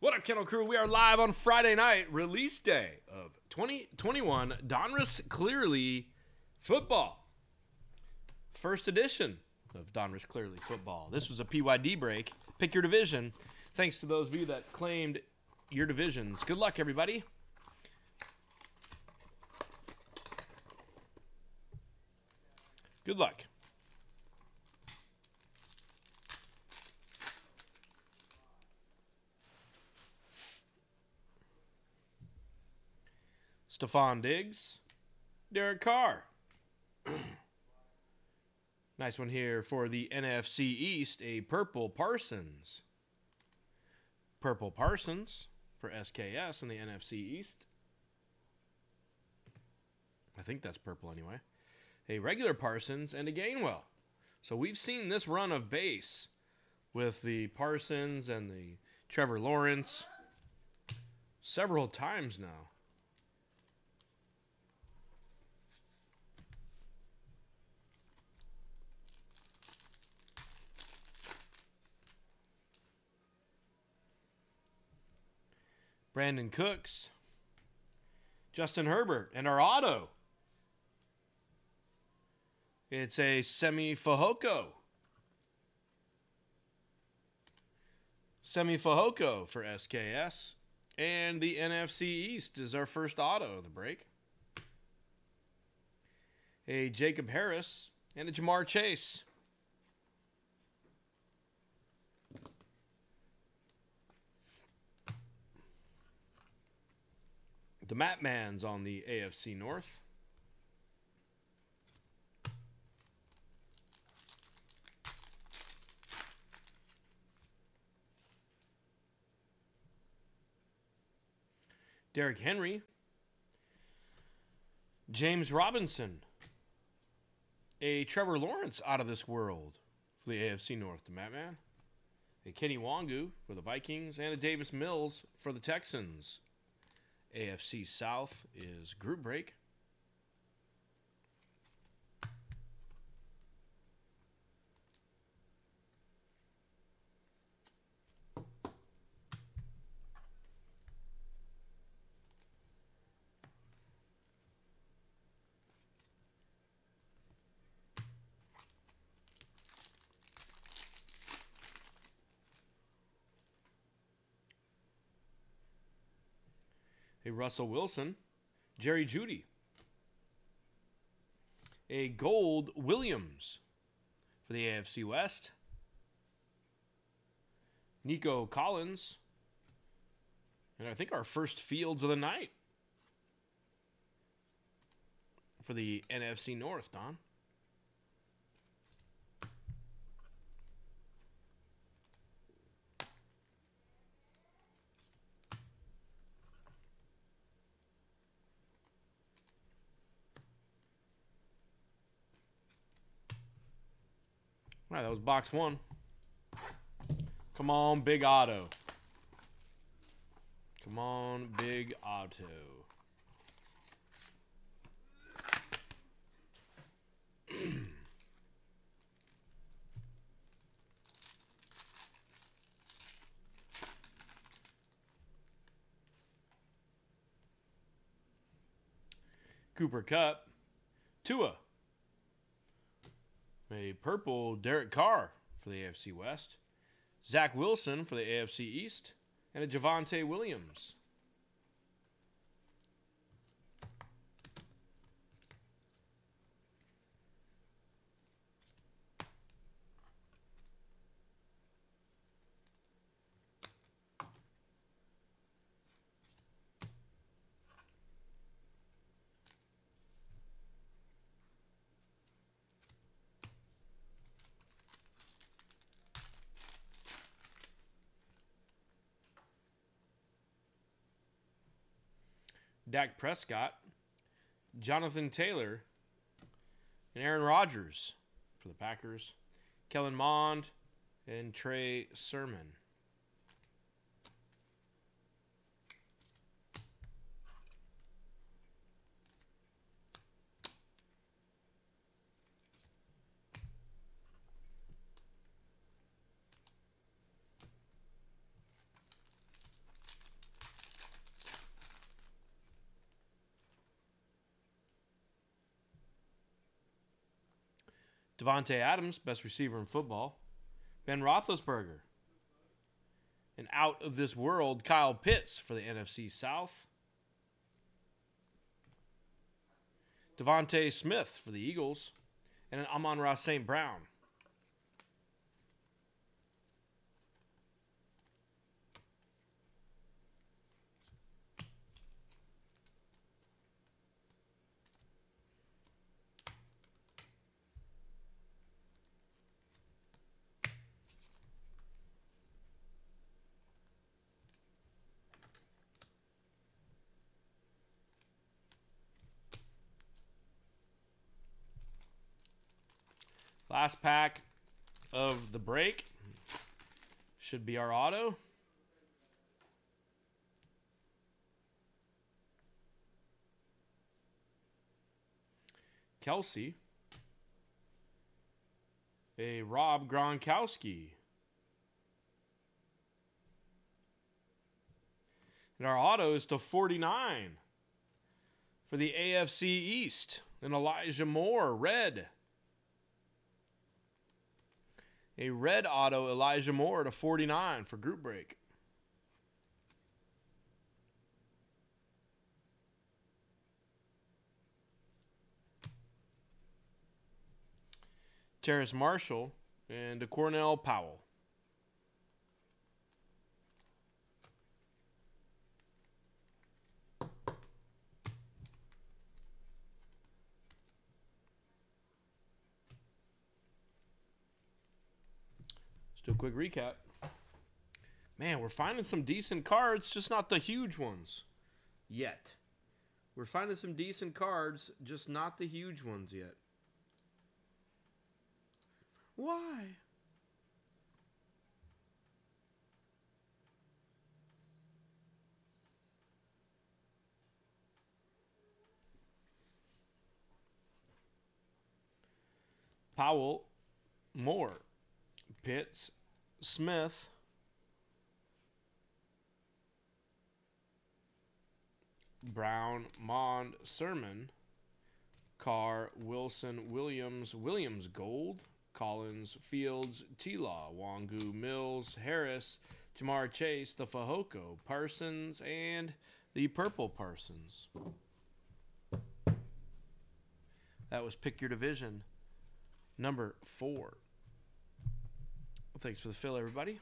What up, Kennel Crew? We are live on Friday night, release day of 2021 Donruss Clearly Football. First edition of Donruss Clearly Football. This was a PYD break. Pick your division. Thanks to those of you that claimed your divisions. Good luck, everybody. Good luck. Stephon Diggs, Derek Carr. nice one here for the NFC East, a Purple Parsons. Purple Parsons for SKS in the NFC East. I think that's purple anyway. A regular Parsons and a Gainwell. So we've seen this run of base with the Parsons and the Trevor Lawrence several times now. Brandon Cooks, Justin Herbert, and our auto. It's a semi Fajoko. Semi Fajoko for SKS. And the NFC East is our first auto of the break. A Jacob Harris and a Jamar Chase. The Matmans on the AFC North. Derrick Henry, James Robinson, a Trevor Lawrence out of this world for the AFC North, the Matman, a Kenny Wongu for the Vikings, and a Davis Mills for the Texans. AFC South is group break. a Russell Wilson, Jerry Judy, a Gold Williams for the AFC West, Nico Collins, and I think our first fields of the night for the NFC North, Don. right, that was box one. Come on, Big Auto. Come on, Big Auto. Cooper Cup, Tua, a purple Derek Carr for the AFC West, Zach Wilson for the AFC East, and a Javante Williams Dak Prescott, Jonathan Taylor, and Aaron Rodgers for the Packers, Kellen Mond, and Trey Sermon. Devonte Adams, best receiver in football. Ben Roethlisberger, and out of this world Kyle Pitts for the NFC South. Devonte Smith for the Eagles, and an Amon Ross St. Brown Last pack of the break should be our auto. Kelsey. A Rob Gronkowski. And our auto is to 49 for the AFC East. And Elijah Moore, red a red auto Elijah Moore to 49 for group break. Terrence Marshall and a Cornell Powell. do a quick recap. Man, we're finding some decent cards, just not the huge ones yet. We're finding some decent cards, just not the huge ones yet. Why? Powell, Moore, Pitts, Smith Brown, Mond, Sermon, Carr, Wilson, Williams, Williams, Gold, Collins, Fields, Tila, Wangu, Mills, Harris, Jamar Chase, the Fajoko, Parsons, and the Purple Parsons. That was Pick Your Division, number four. Well, thanks for the fill, everybody.